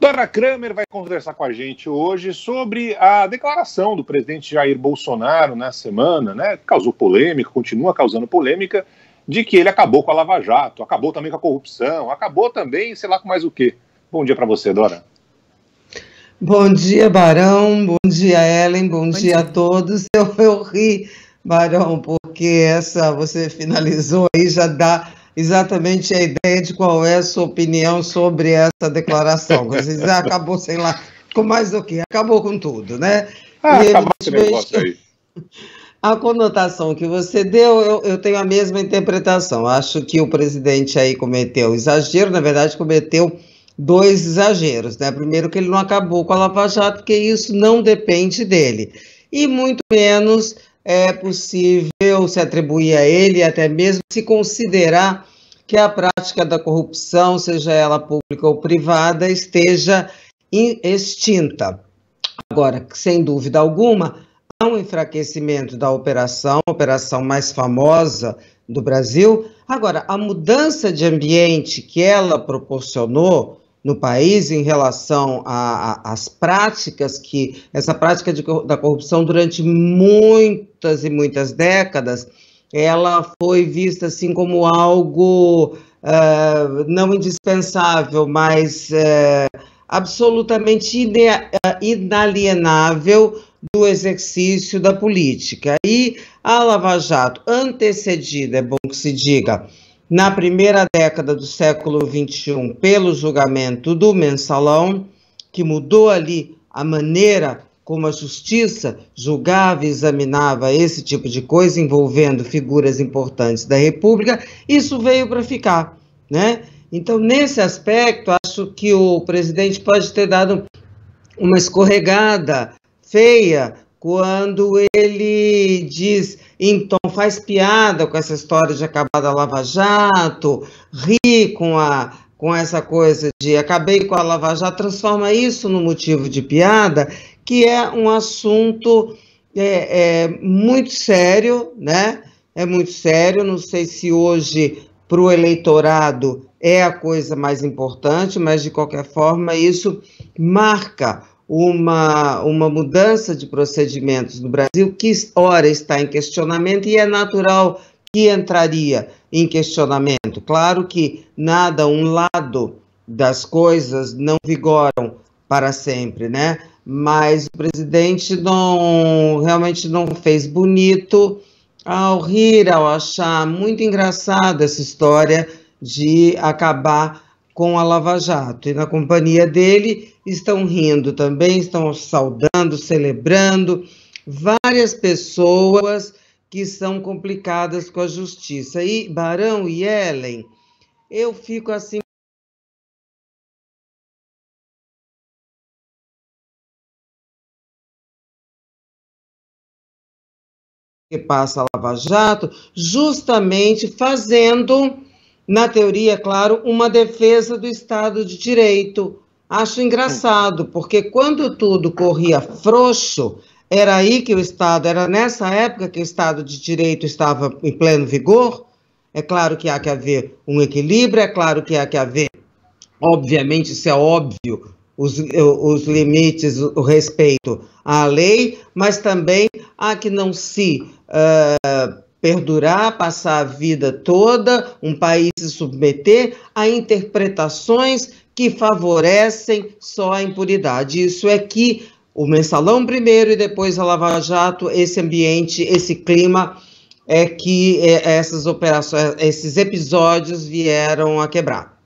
Dona Kramer vai conversar com a gente hoje sobre a declaração do presidente Jair Bolsonaro na semana, né? Causou polêmica, continua causando polêmica, de que ele acabou com a Lava Jato, acabou também com a corrupção, acabou também, sei lá, com mais o quê. Bom dia para você, Dora. Bom dia, Barão. Bom dia, Ellen. Bom, Bom dia, dia, a todos. Eu, eu ri, Barão, porque essa você finalizou aí já dá exatamente a ideia de qual é a sua opinião sobre essa declaração. Vocês acabou, sei lá, com mais do que, acabou com tudo, né? Ah, e acabou esse negócio aí. A conotação que você deu, eu, eu, tenho a mesma interpretação. Acho que o presidente aí cometeu exagero, na verdade, cometeu dois exageros. Né? Primeiro, que ele não acabou com a Lava Jato, porque isso não depende dele. E muito menos é possível se atribuir a ele, até mesmo se considerar que a prática da corrupção, seja ela pública ou privada, esteja extinta. Agora, sem dúvida alguma, há um enfraquecimento da operação, a operação mais famosa do Brasil. Agora, a mudança de ambiente que ela proporcionou no país em relação às práticas que essa prática de, da corrupção durante muitas e muitas décadas ela foi vista assim como algo uh, não indispensável, mas uh, absolutamente eh, inalienável do exercício da política. E a Lava Jato, antecedida, é bom que se diga, na primeira década do século XXI, pelo julgamento do mensalão, que mudou ali a maneira como a Justiça julgava e examinava esse tipo de coisa envolvendo figuras importantes da República, isso veio para ficar, né? Então, nesse aspecto, acho que o presidente pode ter dado uma escorregada feia quando ele diz, então faz piada com essa história de acabar da Lava Jato, ri com a com essa coisa de acabei com a Lava Jato, transforma isso no motivo de piada, que é um assunto é, é, muito sério, né? É muito sério. Não sei se hoje para o eleitorado é a coisa mais importante, mas de qualquer forma isso marca uma, uma mudança de procedimentos no Brasil que, ora, está em questionamento e é natural que entraria em questionamento. Claro que nada, um lado das coisas não vigoram para sempre, né? mas o presidente não realmente não fez bonito ao rir, ao achar muito engraçada essa história de acabar com a Lava Jato. E na companhia dele estão rindo também, estão saudando, celebrando várias pessoas que são complicadas com a justiça. E Barão e Ellen, eu fico assim que passa a Lava Jato, justamente fazendo, na teoria, claro, uma defesa do Estado de Direito. Acho engraçado, porque quando tudo corria frouxo, era aí que o Estado, era nessa época que o Estado de Direito estava em pleno vigor. É claro que há que haver um equilíbrio, é claro que há que haver, obviamente, isso é óbvio, os, os limites, o respeito à lei, mas também há que não se ah, perdurar, passar a vida toda, um país se submeter a interpretações que favorecem só a impuridade. Isso é que o mensalão primeiro e depois a Lava Jato, esse ambiente, esse clima é que é, essas operações, esses episódios vieram a quebrar.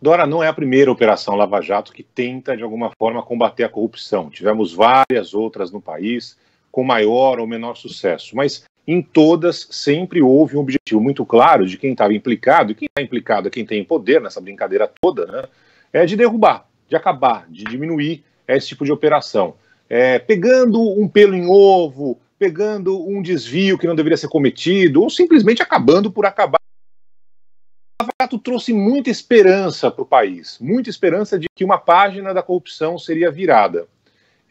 Dora, não é a primeira operação Lava Jato que tenta, de alguma forma, combater a corrupção. Tivemos várias outras no país com maior ou menor sucesso, mas em todas sempre houve um objetivo muito claro de quem estava implicado, e quem está implicado é quem tem poder nessa brincadeira toda, né? É de derrubar, de acabar, de diminuir esse tipo de operação. É, pegando um pelo em ovo, pegando um desvio que não deveria ser cometido, ou simplesmente acabando por acabar. O Lava trouxe muita esperança para o país, muita esperança de que uma página da corrupção seria virada.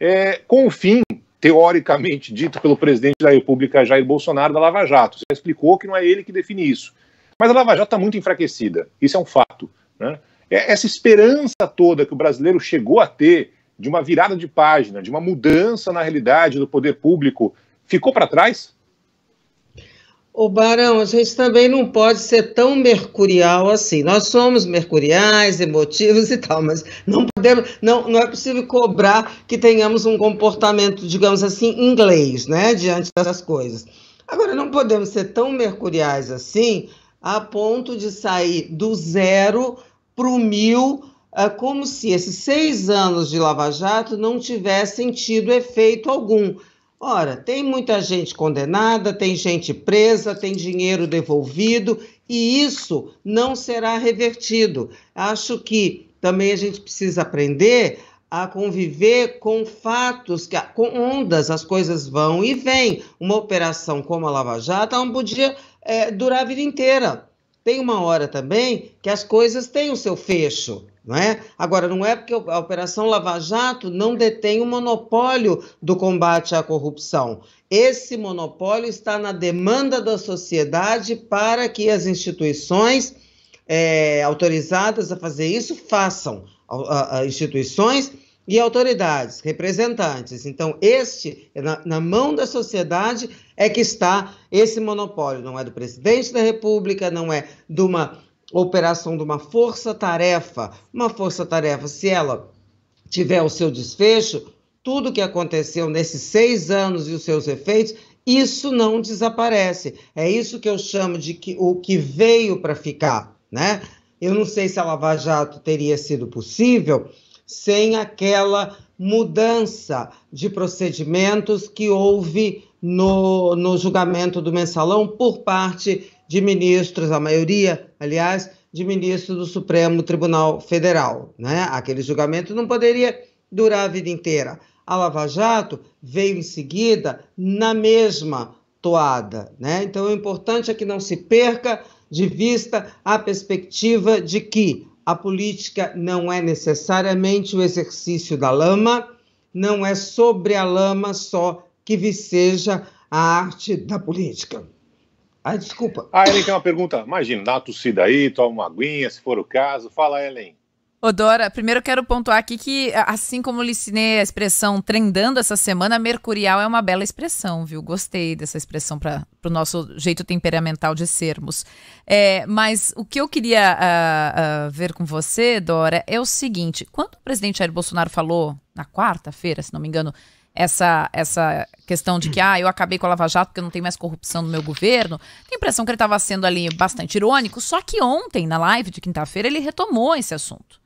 É, com o fim teoricamente dito pelo presidente da República, Jair Bolsonaro, da Lava Jato. Você explicou que não é ele que define isso. Mas a Lava Jato está muito enfraquecida, isso é um fato. Né? É, essa esperança toda que o brasileiro chegou a ter de uma virada de página, de uma mudança na realidade do poder público, ficou para trás? Ô Barão, a gente também não pode ser tão mercurial assim. Nós somos mercuriais, emotivos e tal, mas não podemos, não, não é possível cobrar que tenhamos um comportamento, digamos assim, inglês, né, diante dessas coisas. Agora, não podemos ser tão mercuriais assim a ponto de sair do zero para o mil, é, como se esses seis anos de Lava Jato não tivessem tido efeito algum Ora, tem muita gente condenada, tem gente presa, tem dinheiro devolvido e isso não será revertido. Acho que também a gente precisa aprender a conviver com fatos, que, com ondas, as coisas vão e vêm. Uma operação como a Lava Jato não podia é, durar a vida inteira. Tem uma hora também que as coisas têm o seu fecho. Não é? Agora, não é porque a Operação Lava Jato não detém o monopólio do combate à corrupção. Esse monopólio está na demanda da sociedade para que as instituições é, autorizadas a fazer isso façam. A, a, a instituições e autoridades, representantes. Então, este, na, na, mão da sociedade, é que está esse monopólio. Não é do presidente da República, não é de uma operação de uma força-tarefa, uma força-tarefa, se ela tiver o seu desfecho, tudo que aconteceu nesses seis anos e os seus efeitos, isso não desaparece. É isso que eu chamo de que, o que veio para ficar, né? Eu não sei se a Lava Jato teria sido possível sem aquela mudança de procedimentos que houve no, no julgamento do mensalão por parte de ministros, a maioria aliás, de ministro do Supremo Tribunal Federal. Né? Aquele julgamento não poderia durar a vida inteira. A Lava Jato veio em seguida na mesma toada. Né? Então, o importante é que não se perca de vista a perspectiva de que a política não é necessariamente o exercício da lama, não é sobre a lama só que viceja a arte da política. Ah, desculpa. A Ellen tem uma pergunta. Imagina, dá uma tossida aí, toma uma aguinha, se for o caso. Fala, Ellen. Odora, primeiro quero pontuar aqui que, assim como ensinei a expressão trendando essa semana, mercurial é uma bela expressão, viu? Gostei dessa expressão para o nosso jeito temperamental de sermos. É, mas o que eu queria uh, uh, ver com você, Dora, é o seguinte: quando o presidente Jair Bolsonaro falou, na quarta-feira, se não me engano, essa, essa questão de que, ah, eu acabei com a Lava Jato porque não tem mais corrupção no meu governo. Tem a impressão que ele estava sendo ali bastante irônico, só que ontem, na live de quinta-feira, ele retomou esse assunto.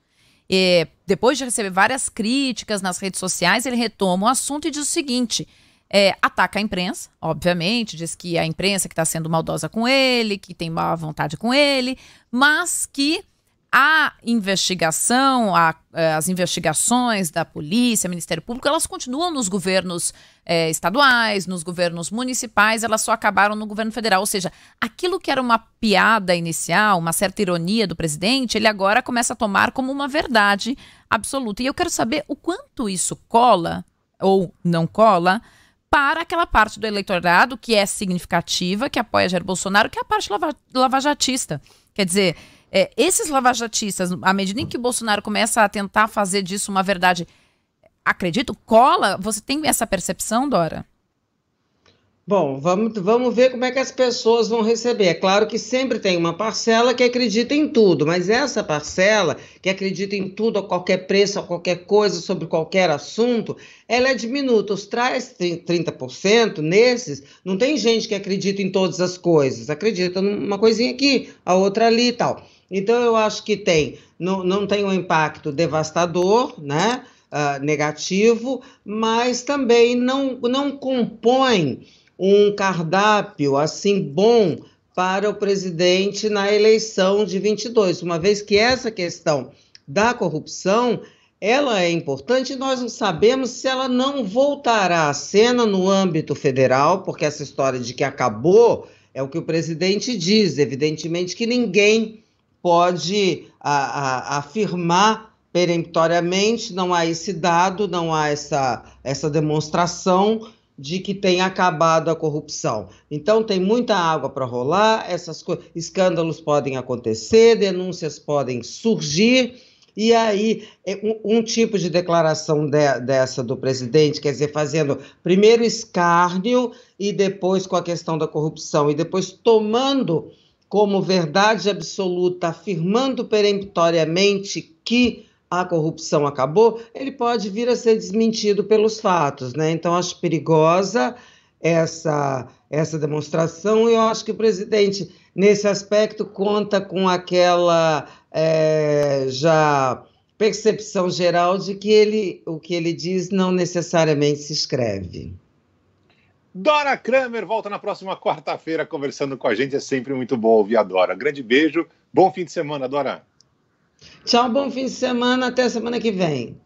E, depois de receber várias críticas nas redes sociais, ele retoma o assunto e diz o seguinte: é, ataca a imprensa, obviamente, diz que a imprensa que está sendo maldosa com ele, que tem má vontade com ele, mas que a investigação, a, eh, as investigações da polícia, Ministério Público, elas continuam nos governos é, estaduais, nos governos municipais, elas só acabaram no governo federal. Ou seja, aquilo que era uma piada inicial, uma certa ironia do presidente, ele agora começa a tomar como uma verdade absoluta. E eu quero saber o quanto isso cola ou não cola para aquela parte do eleitorado que é significativa, que apoia Jair Bolsonaro, que é a parte lava, lavajatista. Quer dizer, é, esses lavajatistas, à medida em que o Bolsonaro começa a tentar fazer disso uma verdade, acredito, cola? Você tem essa percepção, Dora? Bom, vamos, vamos ver como é que as pessoas vão receber. É claro que sempre tem uma parcela que acredita em tudo, mas essa parcela que acredita em tudo, a qualquer preço, a qualquer coisa, sobre qualquer assunto, ela é diminuta. Os traz 30% nesses, não tem gente que acredita em todas as coisas, acredita numa coisinha aqui, a outra ali e tal. Então, eu acho que tem, não, não tem um impacto devastador, né? Uh, negativo, mas também não, não compõe um cardápio assim bom para o presidente na eleição de 22, uma vez que essa questão da corrupção ela é importante, nós não sabemos se ela não voltará à cena no âmbito federal, porque essa história de que acabou é o que o presidente diz, evidentemente que ninguém pode a, a, afirmar peremptoriamente, não há esse dado, não há essa, essa demonstração de que tem acabado a corrupção. Então tem muita água para rolar, essas escândalos podem acontecer, denúncias podem surgir. E aí, é, um, um tipo de declaração de, dessa do presidente, quer dizer, fazendo primeiro escárnio e depois com a questão da corrupção, e depois tomando como verdade absoluta, afirmando peremptoriamente que a corrupção acabou, ele pode vir a ser desmentido pelos fatos, né? Então acho perigosa essa essa demonstração e eu acho que o presidente nesse aspecto conta com aquela é, já percepção geral de que ele o que ele diz não necessariamente se escreve. Dora Kramer volta na próxima quarta-feira conversando com a gente. É sempre muito bom ouvir a Dora. Grande beijo, bom fim de semana, Dora. Tchau, bom fim de semana, até semana que vem.